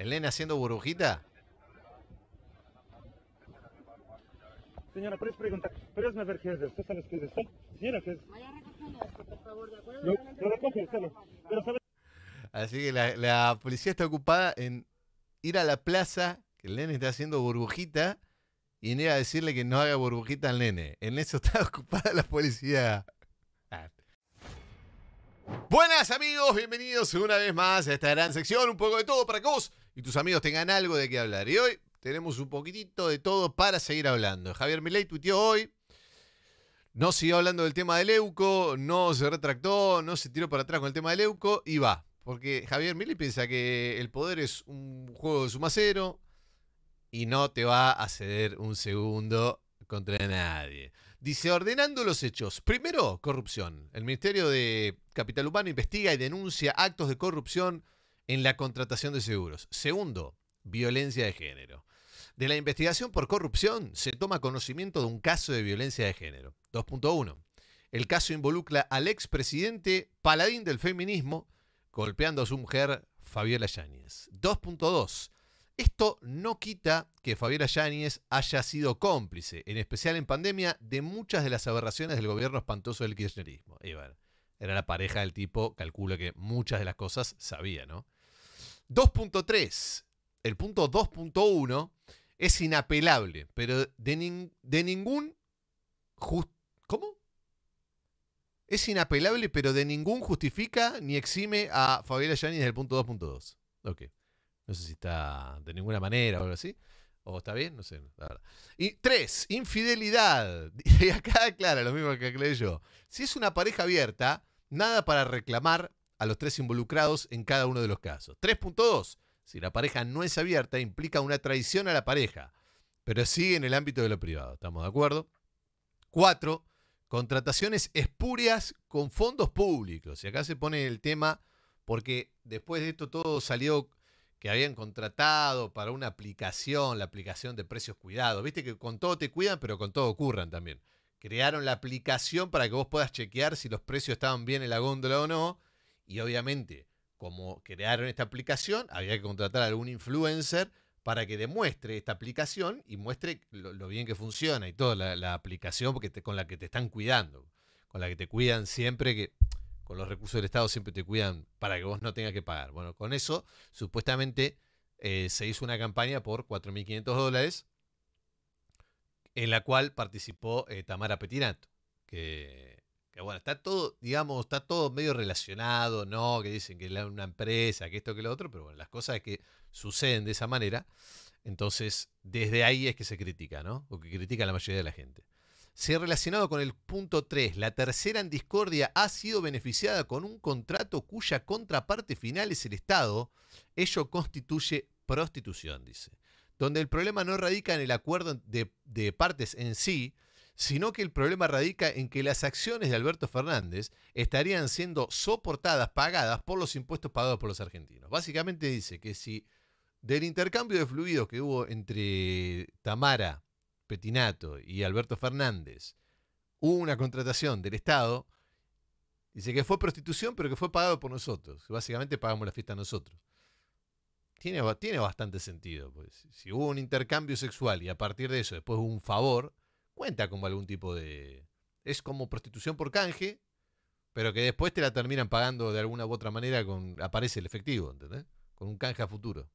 ¿El nene haciendo burbujita. Señora, ¿puedes preguntar? ¿Pero es una vergüenza? ¿Usted sabe qué es esto? Señora, ¿qué es? Vaya a por favor, ¿de acuerdo? Lo, lo recoge, Pero Así que la, policía está ocupada en ir a la plaza, que el nene está haciendo burbujita, y en ir a decirle que no haga burbujita al nene. En eso está ocupada la policía. Ah. Buenas amigos, bienvenidos una vez más a esta gran sección, un poco de todo para que vos y tus amigos tengan algo de qué hablar. Y hoy tenemos un poquitito de todo para seguir hablando. Javier Milei tuiteó hoy, no siguió hablando del tema del Euco, no se retractó, no se tiró para atrás con el tema del Euco y va. Porque Javier Milei piensa que el poder es un juego de sumacero y no te va a ceder un segundo contra nadie. Dice, ordenando los hechos. Primero, corrupción. El Ministerio de Capital Humano investiga y denuncia actos de corrupción en la contratación de seguros. Segundo, violencia de género. De la investigación por corrupción se toma conocimiento de un caso de violencia de género. 2.1. El caso involucra al expresidente paladín del feminismo golpeando a su mujer Fabiola Yáñez. 2.2. Esto no quita que Fabiola Yáñez haya sido cómplice, en especial en pandemia, de muchas de las aberraciones del gobierno espantoso del kirchnerismo. Y era la pareja del tipo, calculo que muchas de las cosas sabía, ¿no? 2.3, el punto 2.1, es inapelable, pero de, ningún... ¿Cómo? Es inapelable, pero de ningún justifica ni exime a Fabiola Yanis del punto 2.2. Ok. No sé si está de ninguna manera o algo así. ¿O está bien? No sé, la verdad. Y tres, infidelidad. Y acá, aclara lo mismo que aclaré yo. Si es una pareja abierta, nada para reclamar, a los tres involucrados en cada uno de los casos. 3.2. Si la pareja no es abierta, implica una traición a la pareja, pero sigue en el ámbito de lo privado. ¿Estamos de acuerdo? 4. Contrataciones espurias con fondos públicos. Y acá se pone el tema porque después de esto todo salió que habían contratado para una aplicación, la aplicación de precios cuidados. Viste que con todo te cuidan, pero con todo ocurran también. Crearon la aplicación para que vos puedas chequear si los precios estaban bien en la góndola o no. Y obviamente, como crearon esta aplicación, había que contratar a algún influencer para que demuestre esta aplicación y muestre lo, bien que funciona y toda la, aplicación porque con la que te están cuidando, con la que te cuidan siempre que con los recursos del Estado siempre te cuidan para que vos no tengas que pagar. Bueno, con eso supuestamente eh, se hizo una campaña por 4.500 dólares en la cual participó eh, Tamara Petinato, que bueno, está todo, digamos, está todo medio relacionado, ¿no? Que dicen que es una empresa, que esto, que lo otro, pero bueno, las cosas que suceden de esa manera, entonces desde ahí es que se critica, ¿no? O que critica la mayoría de la gente. Se ha relacionado con el punto 3, la tercera en discordia ha sido beneficiada con un contrato cuya contraparte final es el Estado, ello constituye prostitución, dice. Donde el problema no radica en el acuerdo de partes en sí, sino que el problema radica en que las acciones de Alberto Fernández estarían siendo soportadas, pagadas por los impuestos pagados por los argentinos. Básicamente dice que si del intercambio de fluidos que hubo entre Tamara Petinato y Alberto Fernández, hubo una contratación del Estado, dice que fue prostitución, pero que fue pagado por nosotros. Básicamente pagamos la fiesta nosotros. Tiene, tiene bastante sentido. Pues. Si hubo un intercambio sexual y a partir de eso después hubo un favor, cuenta como algún tipo de... Es como prostitución por canje, pero que después te la terminan pagando de alguna u otra manera con... Aparece el efectivo, ¿entendés? Con un canje a futuro.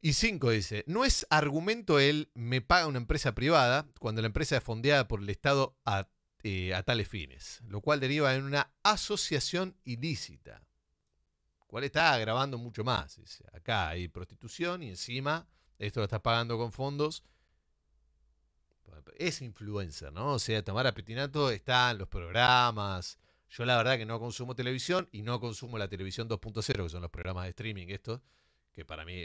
Y 5 dice, no es argumento él me paga una empresa privada cuando la empresa es fondeada por el Estado eh, a, tales fines, lo cual deriva en una asociación ilícita, cual está agravando mucho más. Dice, acá hay prostitución y encima esto lo estás pagando con fondos es influencer, ¿no? O sea, Tamara Petinato están los programas. Yo la verdad que no consumo televisión y no consumo la televisión 2.0, que son los programas de streaming estos, que para mí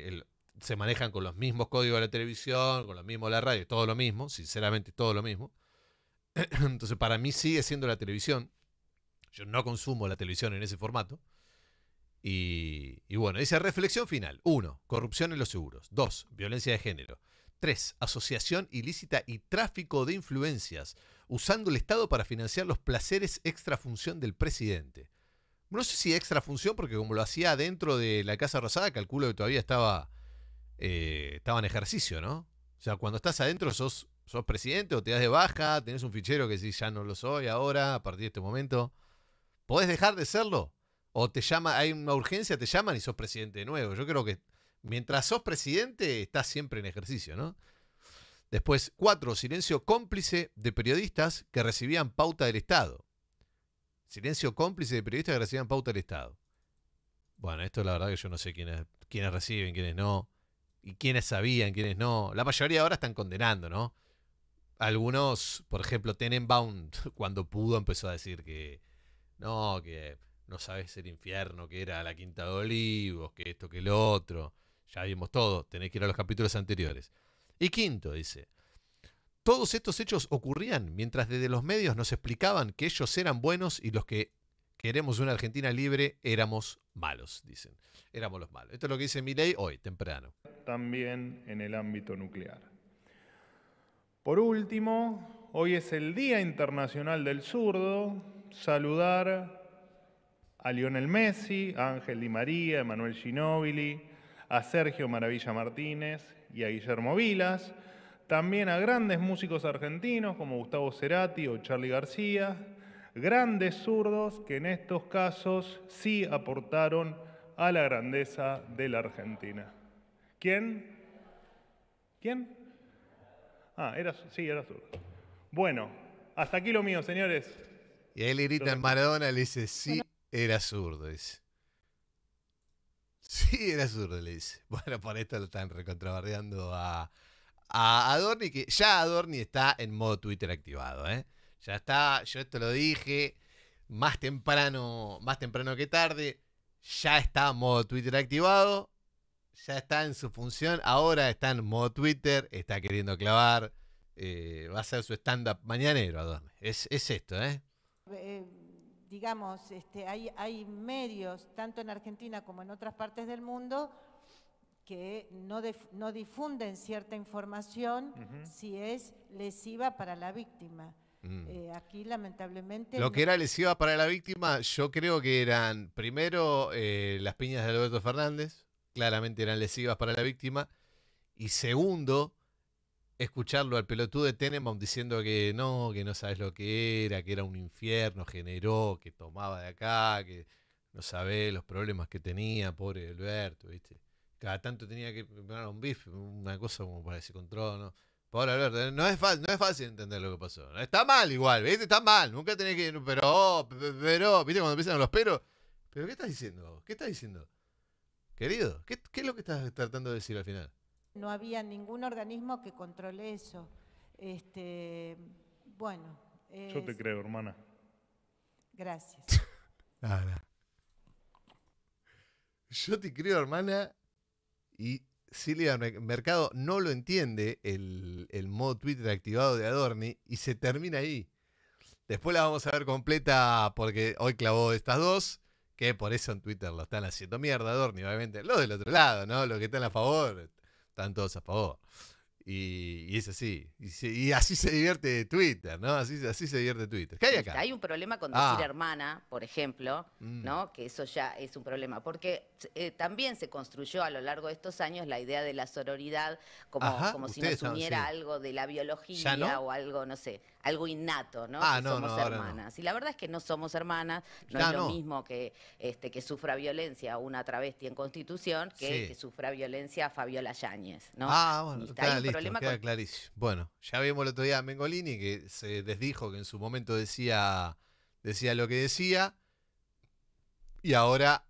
se manejan con los mismos códigos de la televisión, con los mismos de la radio, todo lo mismo, sinceramente todo lo mismo. Entonces para mí sigue siendo la televisión. Yo no consumo la televisión en ese formato. Y, bueno, esa reflexión final. Uno, corrupción en los seguros. Dos, violencia de género. 3. Asociación ilícita y tráfico de influencias, usando el Estado para financiar los placeres extra función del presidente. No sé si extra función, porque como lo hacía dentro de la Casa Rosada, calculo que todavía estaba, eh, estaba en ejercicio, ¿no? O sea, cuando estás adentro sos, sos presidente o te das de baja, tenés un fichero que si ya no lo soy ahora, a partir de este momento. ¿Podés dejar de serlo? O te llama, hay una urgencia, te llaman y sos presidente de nuevo. Yo creo que Mientras sos presidente, estás siempre en ejercicio, ¿no? Después, cuatro, silencio cómplice de periodistas que recibían pauta del Estado. Silencio cómplice de periodistas que recibían pauta del Estado. Bueno, esto la verdad que yo no sé quiénes, quiénes reciben, quiénes no, y quiénes sabían, quiénes no. La mayoría ahora están condenando, ¿no? Algunos, por ejemplo, Tenenbaum, cuando pudo, empezó a decir que no, que no sabes el infierno, que era la Quinta de Olivos, que esto, que lo otro. Ya vimos todo, tenéis que ir a los capítulos anteriores. Y quinto, dice, todos estos hechos ocurrían mientras desde los medios nos explicaban que ellos eran buenos y los que queremos una Argentina libre éramos malos, dicen. Éramos los malos. Esto es lo que dice Milei hoy, temprano. También en el ámbito nuclear. Por último, hoy es el Día Internacional del Zurdo. Saludar a Lionel Messi, Ángel Di María, a Emanuel Ginóbili, a Sergio Maravilla Martínez y a Guillermo Vilas, también a grandes músicos argentinos como Gustavo Cerati o Charlie García, grandes zurdos que en estos casos sí aportaron a la grandeza de la Argentina. ¿Quién? ¿Quién? Ah, sí, era zurdo. Bueno, hasta aquí lo mío, señores. Y ahí le gritan Maradona, le dice, sí, era zurdo. Sí, era su le Bueno, por esto lo están recontrabardeando a, a Adorni, que ya Adorni está en modo Twitter activado, ¿eh? Ya está, yo esto lo dije más temprano, más temprano que tarde, ya está en modo Twitter activado, ya está en su función, ahora está en modo Twitter, está queriendo clavar, eh, va a ser su stand-up mañanero, Adorni. Es, es esto, ¿eh? eh digamos, este, hay, hay medios, tanto en Argentina como en otras partes del mundo, que no, difunden cierta información si es lesiva para la víctima. Mm. Eh, aquí lamentablemente... Lo que era lesiva para la víctima, yo creo que eran primero eh, las piñas de Alberto Fernández, claramente eran lesivas para la víctima, y segundo, escucharlo al pelotudo de Tenenbaum diciendo que no, que no sabes lo que era, que era un infierno, generó, que tomaba de acá, que no sabés los problemas que tenía, pobre Alberto, ¿viste? Cada tanto tenía que preparar un bife, una cosa como para ese control, ¿no? Pobre Alberto, no es, fácil, no es fácil entender lo que pasó. Está mal igual, ¿viste? Está mal, nunca tenés que... Pero, pero, ¿viste? Cuando empiezan los peros... ¿Pero qué estás diciendo? ¿Qué estás diciendo? Querido, qué es lo que estás tratando de decir al final? no había ningún organismo que controle eso. Este, bueno. Yo te creo, hermana. Gracias. Ah, Yo te creo, hermana, y Silvia Mercado no lo entiende el, el modo Twitter activado de Adorni y se termina ahí. Después la vamos a ver completa porque hoy clavó estas dos, que por eso en Twitter lo están haciendo mierda, Adorni, obviamente. Los del otro lado, ¿no? Los que están a favor, están todos a favor. Y, es así. Y, así se divierte Twitter, ¿no? Así, así se divierte Twitter. hay un problema con decir ah. hermana, por ejemplo, mm. ¿no? Que eso ya es un problema. Porque eh, también se construyó a lo largo de estos años la idea de la sororidad como, como si nos uniera algo de la biología o algo, no sé algo innato, ¿no? Ah, que somos hermanas. Y la verdad es que no somos hermanas, no es lo mismo que este, que sufra violencia una travesti en Constitución que que sufra violencia Fabiola Yáñez, ¿no? Ah, bueno, está queda clarísimo. Bueno, ya vimos el otro día a Mengolini que se desdijo que en su momento decía decía lo que decía y ahora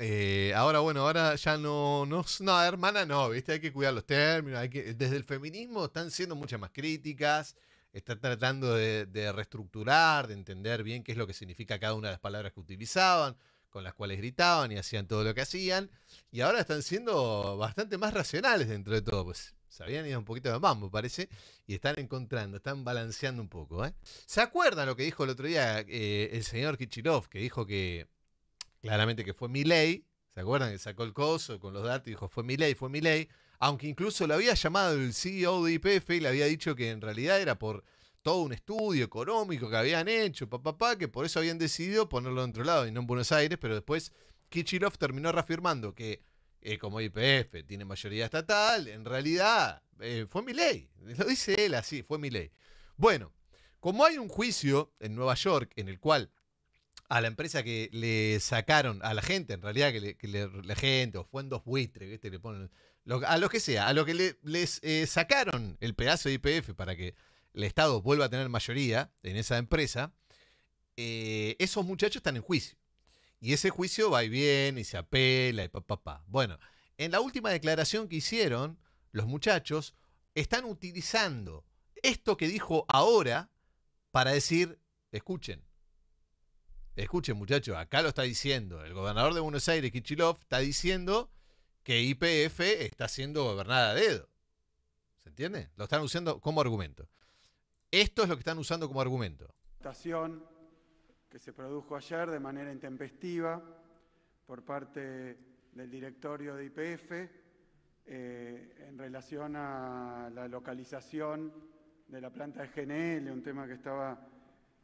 eh, ahora, bueno, ahora ya no, no, no, hermana, no, ¿viste? Hay que cuidar los términos, hay que, desde el feminismo están siendo muchas más críticas, están tratando de, reestructurar, de entender bien qué es lo que significa cada una de las palabras que utilizaban, con las cuales gritaban y hacían todo lo que hacían, y ahora están siendo bastante más racionales dentro de todo, pues se habían ido un poquito de mambo, parece, y están encontrando, están balanceando un poco. ¿eh? ¿Se acuerdan lo que dijo el otro día eh, el señor Kichirov, que dijo que claramente que fue mi ley? ¿Se acuerdan que sacó el coso con los datos y dijo fue mi ley, fue mi ley? aunque incluso lo había llamado el CEO de IPF y le había dicho que en realidad era por todo un estudio económico que habían hecho, papá, que por eso habían decidido ponerlo de otro lado y no en Buenos Aires, pero después Kichirov terminó reafirmando que eh, como IPF tiene mayoría estatal, en realidad eh, fue mi ley, lo dice él así, fue mi ley. Bueno, como hay un juicio en Nueva York en el cual a la empresa que le sacaron, a la gente en realidad, que, le, la gente, o dos buitres que este le ponen a los que sea, a los que les eh, sacaron el pedazo de IPF para que el Estado vuelva a tener mayoría en esa empresa, eh, esos muchachos están en juicio. Y ese juicio va bien y se apela y papá. Pa, pa. Bueno, en la última declaración que hicieron, los muchachos están utilizando esto que dijo ahora para decir, escuchen, escuchen muchachos, acá lo está diciendo, el gobernador de Buenos Aires, Kichilov, está diciendo que IPF está siendo gobernada dedo. ¿Se entiende? Lo están usando como argumento. Esto es lo que están usando como argumento. Estación que se produjo ayer de manera intempestiva por parte del directorio de IPF eh, en relación a la localización de la planta de GNL, un tema que estaba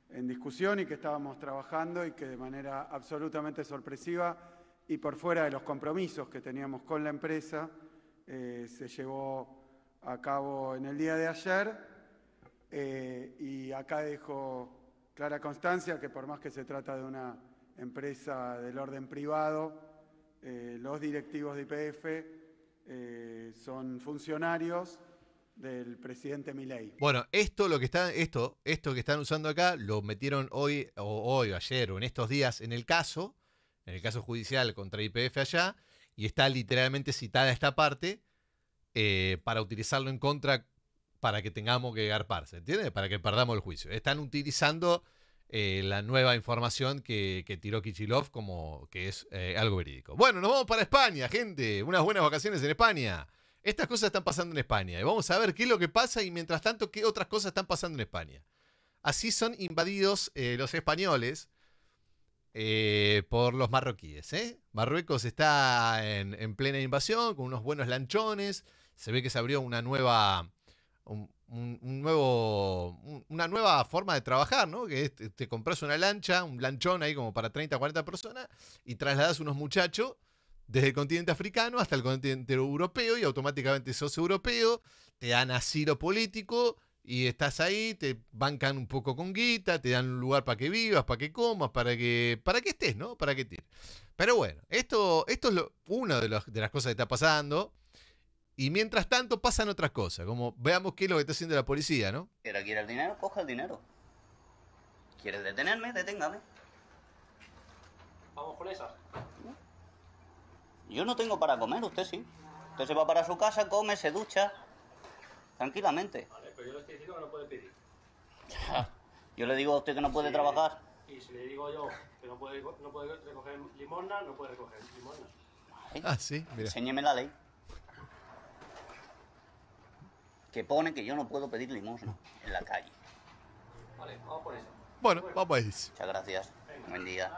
en discusión y que estábamos trabajando y que de manera absolutamente sorpresiva y por fuera de los compromisos que teníamos con la empresa, eh, se llevó a cabo en el día de ayer. Eh, y acá dejo clara constancia que por más que se trata de una empresa del orden privado, eh, los directivos de IPF son funcionarios del presidente Milei. Bueno, esto lo que están, esto, esto que están usando acá, lo metieron hoy, o hoy, ayer, o en estos días en el caso en el caso judicial contra IPF allá, y está literalmente citada esta parte eh, para utilizarlo en contra para que tengamos que arparse ¿entiendes? Para que perdamos el juicio. Están utilizando eh, la nueva información que, tiró Kichilov como que es eh, algo verídico. Bueno, nos vamos para España, gente. Unas buenas vacaciones en España. Estas cosas están pasando en España. Y vamos a ver qué es lo que pasa y mientras tanto qué otras cosas están pasando en España. Así son invadidos los españoles eh, por los marroquíes. ¿eh? Marruecos está en, plena invasión, con unos buenos lanchones. Se ve que se abrió una nueva, una nueva forma de trabajar, ¿no? Que te, compras una lancha, un lanchón ahí como para 30, 40 personas y trasladas unos muchachos desde el continente africano hasta el continente europeo y automáticamente sos europeo, te dan asilo político y estás ahí, te bancan un poco con guita, te dan un lugar para que vivas, para que comas, para que, para que estés, ¿no? Para que Pero bueno, esto, esto es una de, de las cosas que está pasando. Y mientras tanto pasan otras cosas, como veamos qué es lo que está haciendo la policía, ¿no? quiero quiere el dinero, coja el dinero. ¿Quieres detenerme? Deténgame. Vamos con esa. Yo no tengo para comer, usted sí. entonces va para su casa, come, se ducha, tranquilamente yo le estoy diciendo que no puede pedir. yo le digo a usted que no puede trabajar. Y si le digo yo que no puede, recoger limosna, no puede recoger limosna. Ah, sí, mira. Enséñeme la ley. Que pone que yo no puedo pedir limosna en la calle. Vale, vamos por eso. Bueno, vamos a ir Muchas gracias. Buen día.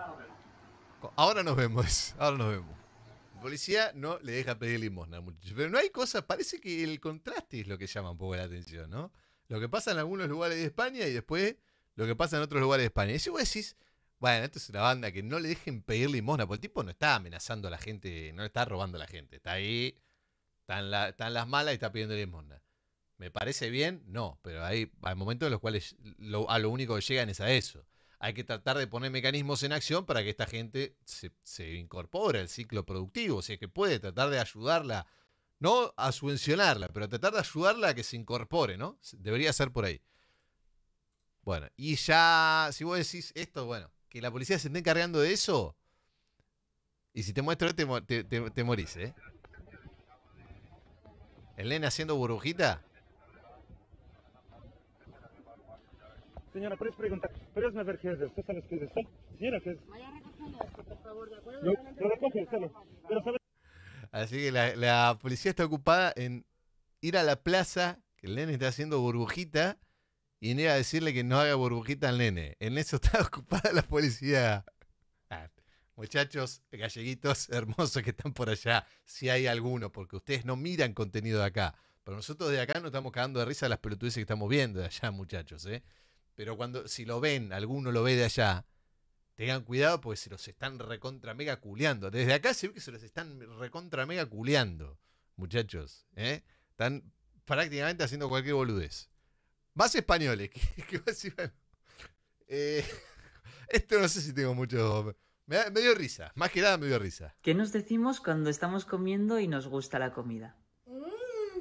Ahora nos vemos. Ahora nos vemos policía no le deja pedir limosna, Pero no hay cosas, parece que el contraste es lo que llama un poco la atención, ¿no? Lo que pasa en algunos lugares de España y después lo que pasa en otros lugares de España. Y si vos decís, bueno, esto es una banda que no le dejen pedir limosna, porque el tipo no está amenazando a la gente, no le está robando a la gente, está ahí, están las malas y está pidiendo limosna. ¿Me parece bien? No, pero hay, hay momentos en los cuales a lo único que llegan es a eso hay que tratar de poner mecanismos en acción para que esta gente se, incorpore al ciclo productivo, o sea, que puede tratar de ayudarla, no a subvencionarla, pero tratar de ayudarla a que se incorpore, ¿no? Debería ser por ahí. Bueno, y ya, si vos decís esto, bueno, que la policía se esté encargando de eso, y si te muestro, te, te morís, ¿eh? El nene haciendo burbujita. Señora, ¿puedes es qué ¿qué Lo Así que la, policía está ocupada en ir a la plaza, que el nene está haciendo burbujita, y en a decirle que no haga burbujita al nene. En eso está ocupada la policía. Ah, muchachos galleguitos hermosos que están por allá, si hay alguno, porque ustedes no miran contenido de acá. Pero nosotros de acá no estamos cagando de risa las pelotudeces que estamos viendo de allá, muchachos, ¿eh? Pero cuando, si lo ven, alguno lo ve de allá, tengan cuidado porque se los están recontra mega culeando. Desde acá se ve que se los están recontra mega culeando, muchachos. ¿eh? Están prácticamente haciendo cualquier boludez. Más españoles, que, eh, esto no sé si tengo mucho. me dio risa, más que nada me dio risa. ¿Qué nos decimos cuando estamos comiendo y nos gusta la comida?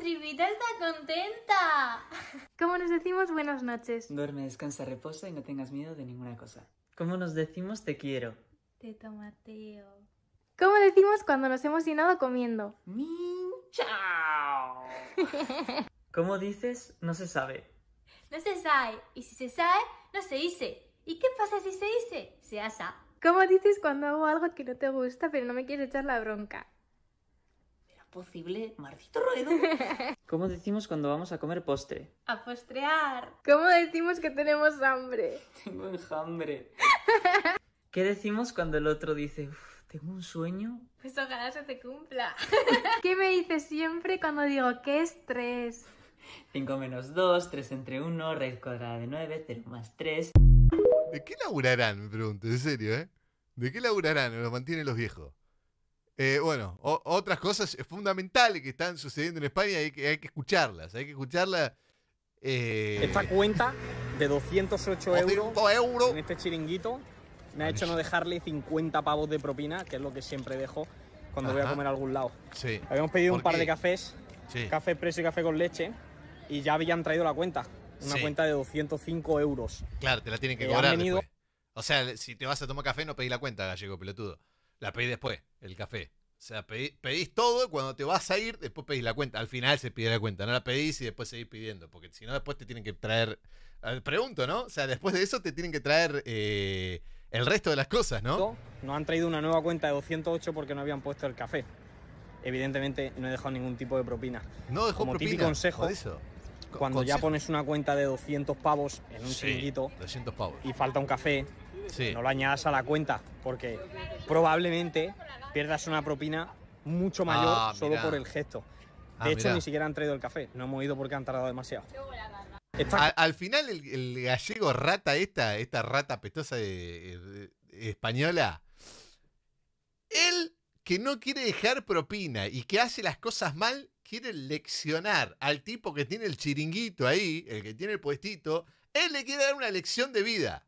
Tripita está contenta. ¿Cómo nos decimos buenas noches? Duerme, descansa, reposa y no tengas miedo de ninguna cosa. ¿Cómo nos decimos te quiero? Te tomateo. ¿Cómo decimos cuando nos hemos llenado comiendo? ¡Chao! ¿Cómo dices no se sabe? No se sabe. Y si se sabe, no se dice. ¿Y qué pasa si se dice? Se asa. ¿Cómo dices cuando hago algo que no te gusta pero no me quieres echar la bronca? posible, Marcito Ruedo. ¿Cómo decimos cuando vamos a comer postre? A postrear. ¿Cómo decimos que tenemos hambre? Tengo enjambre. ¿Qué decimos cuando el otro dice, tengo un sueño? Pues ojalá se te cumpla. ¿Qué me dices siempre cuando digo, qué estrés? 5 menos 2, 3 entre 1, raíz cuadrada de 9, 0 más 3. ¿De qué laburarán? Me pregunto, en serio, ¿eh? ¿De qué laburarán? lo mantienen los viejos. Eh, bueno, otras cosas fundamentales que están sucediendo en España hay que, hay que escucharlas, hay que escucharlas. Eh, Esta cuenta de 208 euros, euros en este chiringuito me ha hecho no dejarle 50 pavos de propina, que es lo que siempre dejo cuando voy a comer algún lado. Sí. Habíamos pedido un par de cafés, café expreso y café con leche, y ya habían traído la cuenta, una cuenta de 205 euros. Claro, te la tienen que eh, cobrar. O sea, si te vas a tomar café no pedí la cuenta, gallego pelotudo la pedís después, el café. O sea, pedís todo, y cuando te vas a ir, después pedís la cuenta. Al final se pide la cuenta, no la pedís y después seguís pidiendo, porque si no, después te tienen que traer. Pregunto, ¿no? O sea, después de eso te tienen que traer eh, el resto de las cosas, ¿no? no han traído una nueva cuenta de 208 porque no habían puesto el café. Evidentemente no he dejado ningún tipo de propina. No dejó Como propina. de consejo, cuando ya pones una cuenta de 200 pavos en un chinguito y falta un café, no lo añadas a la cuenta, porque probablemente pierdas una propina mucho ah, mayor solo por el gesto. Ah, de hecho, ni siquiera han traído el café, no hemos ido porque han tardado demasiado. Al, final, el, gallego rata esta, esta rata pestosa de, española, él que no quiere dejar propina y que hace las cosas mal, quiere leccionar al tipo que tiene el chiringuito ahí, el que tiene el puestito, él le quiere dar una lección de vida.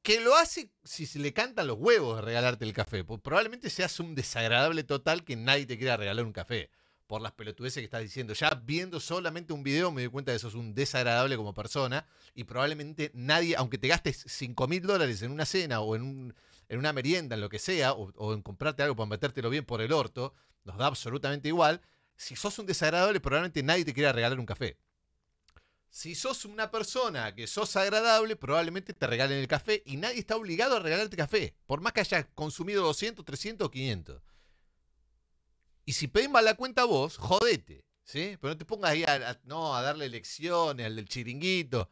Que lo hace si se le cantan los huevos de regalarte el café. Pues probablemente seas un desagradable total que nadie te quiera regalar un café. Por las pelotudeces que estás diciendo. Ya viendo solamente un video me doy cuenta de que sos un desagradable como persona. Y probablemente nadie, aunque te gastes 5 mil dólares en una cena o en, una merienda, en lo que sea, o, o en comprarte algo para metértelo bien por el orto, nos da absolutamente igual si sos un desagradable, probablemente nadie te quiera regalar un café. Si sos una persona que sos agradable, probablemente te regalen el café y nadie está obligado a regalarte café, por más que hayas consumido 200, 300 o 500. Y si pedís la cuenta vos, jodete, ¿sí? Pero no te pongas ahí a, no, a darle lecciones al del chiringuito.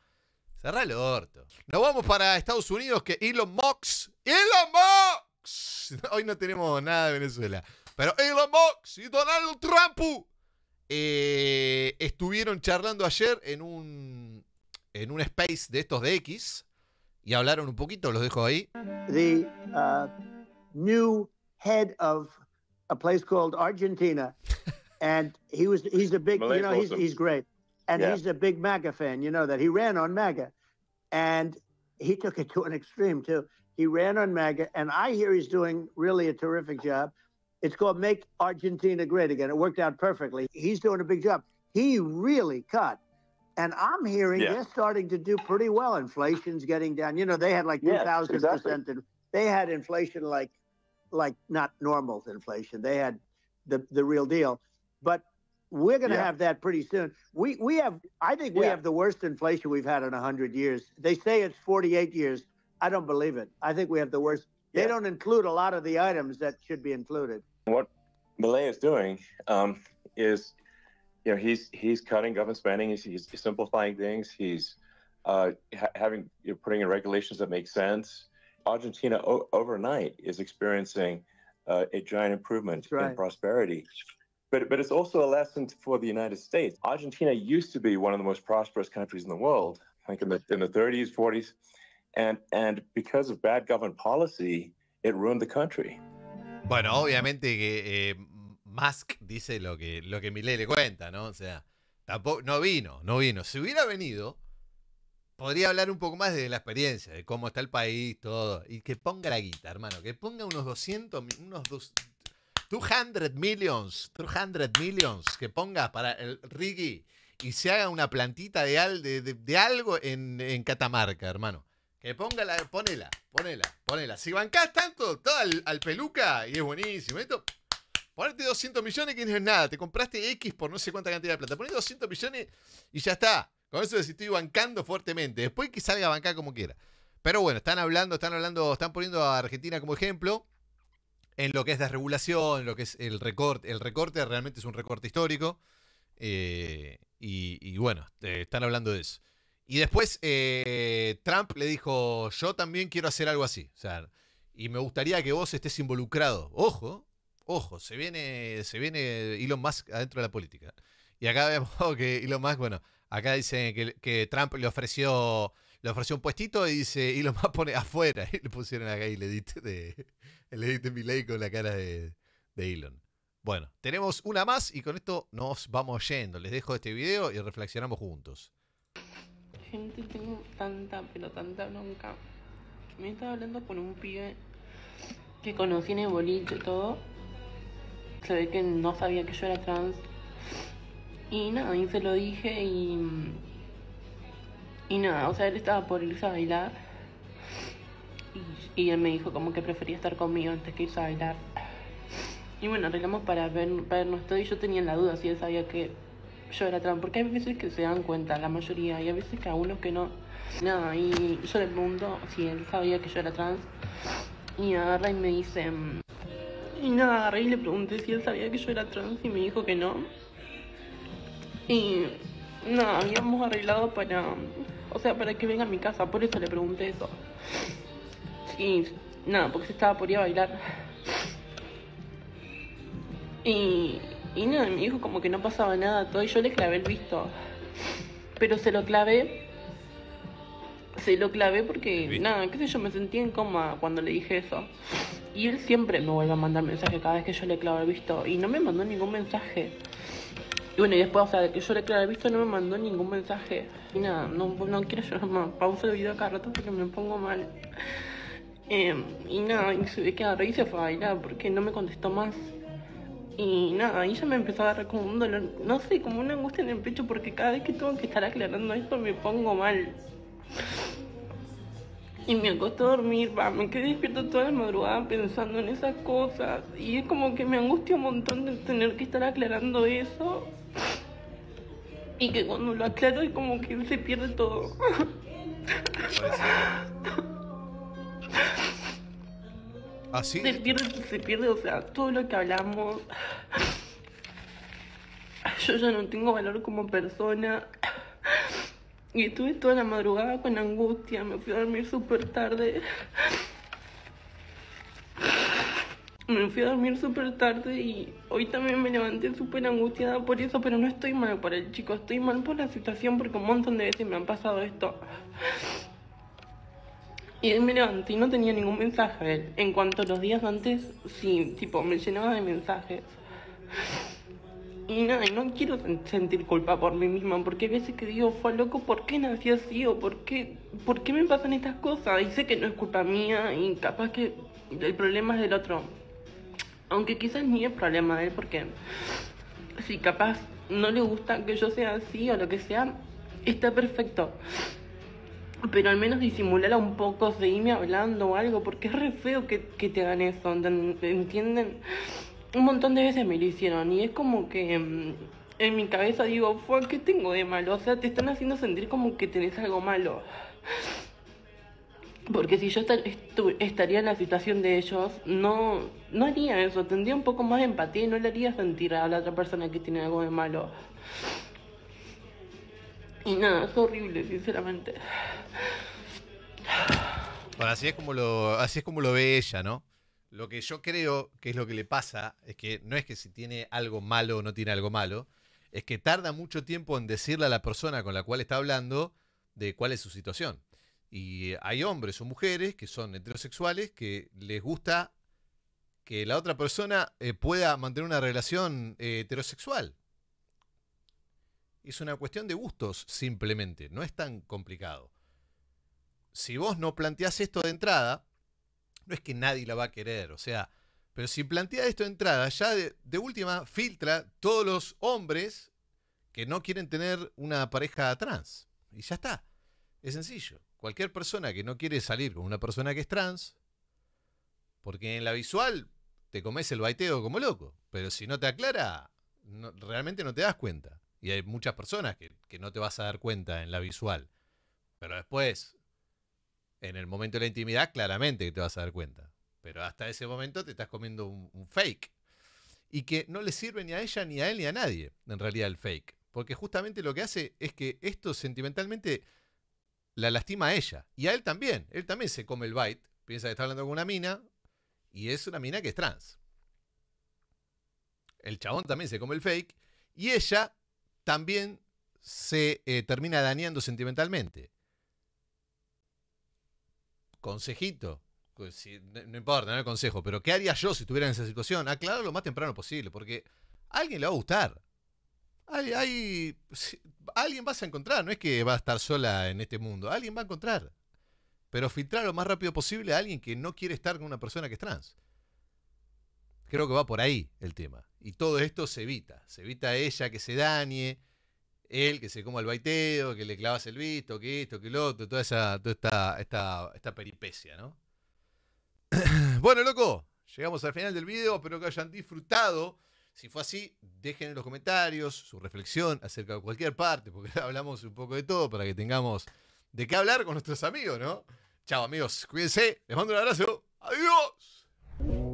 Cerrá el orto. Nos vamos para Estados Unidos que Elon Musk. ¡Elon Musk! Hoy no tenemos nada de Venezuela. Pero Elon Musk y Donald Trump eh, estuvieron charlando ayer en un, en space de estos de X y hablaron un poquito, los dejo ahí. The uh, new head of a place called Argentina. And he was, he's a big, you know, he's, he's, great. And he's a big MAGA fan, you know that. He ran on MAGA. And he took it to an extreme, too. He ran on MAGA. And I hear he's doing really a terrific job. It's called Make Argentina Great Again. It worked out perfectly. He's doing a big job. He really cut. And I'm hearing yeah. they're starting to do pretty well. Inflation's getting down. You know, they had like 2,000%. Yes, exactly. They had inflation like, like not normal inflation. They had the, the real deal. But we're going to yeah. have that pretty soon. We we have I think we yeah. have the worst inflation we've had in 100 years. They say it's 48 years. I don't believe it. I think we have the worst. Yeah. They don't include a lot of the items that should be included. What Malay is doing um, is, you know, he's he's cutting government spending. He's, he's simplifying things. He's uh, ha- having you know, putting in regulations that make sense. Argentina o- overnight is experiencing uh, a giant improvement right. in prosperity. But, but it's also a lesson for the United States. Argentina used to be one of the most prosperous countries in the world, I think in the, in the 30s, 40s. And, and because of bad government policy, it ruined the country. Bueno, obviamente que eh, Musk dice lo que, lo que le cuenta, ¿no? O sea, tampoco, no vino, no vino. Si hubiera venido, podría hablar un poco más de la experiencia, de cómo está el país, todo. Y que ponga la guita, hermano, que ponga unos 200, unos dos, 200 millions, 200 millions, que ponga para el Ricky y se haga una plantita de, algo en Catamarca, hermano. Que póngala, ponela, ponela, ponela. Si bancás tanto, todo al, peluca y es buenísimo. Esto, ponete 200 millones que no es nada. Te compraste X por no sé cuánta cantidad de plata. Ponete 200 millones y ya está. Con eso si estoy bancando fuertemente. Después que salga a bancar como quiera. Pero bueno, están hablando, están hablando, están poniendo a Argentina como ejemplo en lo que es desregulación, en lo que es el recorte. El recorte realmente es un recorte histórico. Eh, y, bueno, eh, están hablando de eso. Y después eh, Trump le dijo, yo también quiero hacer algo así. O sea, y me gustaría que vos estés involucrado. Ojo, ojo, se viene, se viene Elon Musk adentro de la política. Y acá vemos que Elon Musk, bueno, acá dicen que, Trump le ofreció, le ofreció un puestito y dice, Elon Musk pone afuera. Y le pusieron acá y le edit de, el edit de con la cara de, de Elon. Bueno, tenemos una más y con esto nos vamos yendo. Les dejo este video y reflexionamos juntos gente, tengo tanta, pero tanta bronca. Me estaba hablando con un pibe que conocí en el boliche todo. Se ve que no sabía que yo era trans. Y nada, y se lo dije y. Y nada, o sea, él estaba por irse a bailar. Y, él me dijo como que prefería estar conmigo antes que irse a bailar. Y bueno, arreglamos para ver, vernos todo y yo tenía la duda si él sabía que yo era trans porque hay veces que se dan cuenta, la mayoría, y a veces que a algunos que no. Nada, y yo le pregunto si él sabía que yo era trans, y agarra y me dice. Mm, y nada, agarra y le pregunté si él sabía que yo era trans, y me dijo que no. Y nada, habíamos arreglado para. O sea, para que venga a mi casa, por eso le pregunté eso. Y nada, porque se estaba por ir a bailar. Y y nada, mi hijo como que no pasaba nada, todo, y yo le clavé el visto. Pero se lo clavé, se lo clavé porque, nada, qué sé yo, me sentí en coma cuando le dije eso. Y él siempre me vuelve a mandar mensaje cada vez que yo le clavo el visto, y no me mandó ningún mensaje. Y bueno, y después, o sea, de que yo le clavé el visto, no me mandó ningún mensaje. Y nada, no, quiero llorar más. Pausa el video cada rato porque me pongo mal. Em, y nada, y se ve que y se fue a bailar porque no me contestó más. Y nada, ahí ya me empezó a dar como un dolor, no sé, como una angustia en el pecho, porque cada vez que tengo que estar aclarando esto me pongo mal. Y me acostó a dormir, pa, me quedé despierto toda la madrugada pensando en esas cosas. Y es como que me angustia un montón de tener que estar aclarando eso. Y que cuando lo aclaro es como que se pierde todo. Se pierde, se pierde, o sea, todo lo que hablamos. Yo ya no tengo valor como persona. Y estuve toda la madrugada con angustia, me fui a dormir súper tarde. Me fui a dormir súper tarde y hoy también me levanté súper angustiada por eso, pero no estoy mal por el chico, estoy mal por la situación porque un montón de veces me han pasado esto. Y me levanté y no tenía ningún mensaje de él. En cuanto a los días antes, sí, tipo, me llenaba de mensajes. Y nada, no quiero sentir culpa por mí misma, porque hay veces que digo, fue loco, ¿por qué nací así? ¿O por qué, por qué me pasan estas cosas? Y sé que no es culpa mía y capaz que el problema es del otro. Aunque quizás ni es problema de él, porque si capaz no le gusta que yo sea así o lo que sea, está perfecto pero al menos disimularla un poco, seguime hablando o algo, porque es re feo que, te hagan eso, ¿entienden? Un montón de veces me lo hicieron y es como que mm, en, mi cabeza digo, ¿qué tengo de malo? O sea, te están haciendo sentir como que tenés algo malo. Porque si yo estaría en la situación de ellos, no, no haría eso, tendría un poco más de empatía y no le haría sentir a la otra persona que tiene algo de malo. Y nada, es horrible, sinceramente. Bueno, así es como lo, así es como lo ve ella, ¿no? Lo que yo creo que es lo que le pasa es que no es que si tiene algo malo o no tiene algo malo, es que tarda mucho tiempo en decirle a la persona con la cual está hablando de cuál es su situación. Y hay hombres o mujeres que son heterosexuales que les gusta que la otra persona eh, pueda mantener una relación eh, heterosexual. Es una cuestión de gustos, simplemente. No es tan complicado. Si vos no planteás esto de entrada, no es que nadie la va a querer, o sea, pero si planteás esto de entrada, ya de, última filtra todos los hombres que no quieren tener una pareja trans. Y ya está. Es sencillo. Cualquier persona que no quiere salir con una persona que es trans, porque en la visual te comes el baiteo como loco, pero si no te aclara, realmente no te das cuenta. Y hay muchas personas que, no te vas a dar cuenta en la visual. Pero después, en el momento de la intimidad, claramente que te vas a dar cuenta. Pero hasta ese momento te estás comiendo un, fake. Y que no le sirve ni a ella, ni a él, ni a nadie, en realidad, el fake. Porque justamente lo que hace es que esto sentimentalmente la lastima a ella. Y a él también. Él también se come el bite. Piensa que está hablando con una mina. Y es una mina que es trans. El chabón también se come el fake. Y ella también se eh, termina dañando sentimentalmente. Consejito. no, importa, no es consejo, pero ¿qué haría yo si estuviera en esa situación? Aclararlo lo más temprano posible, porque a alguien le va a gustar. Hay, alguien vas a encontrar, no es que va a estar sola en este mundo, alguien va a encontrar. Pero filtrar lo más rápido posible a alguien que no quiere estar con una persona que es trans. Creo que va por ahí el tema. Y todo esto se evita. Se evita ella que se dañe, él que se coma el baiteo, que le clavas el visto, que esto, que lo otro, toda esa, esta, esta, esta peripecia, ¿no? bueno, loco, llegamos al final del video, espero que hayan disfrutado. Si fue así, dejen en los comentarios su reflexión acerca de cualquier parte, porque hablamos un poco de todo para que tengamos de qué hablar con nuestros amigos, ¿no? Chao amigos, cuídense, les mando un abrazo, adiós.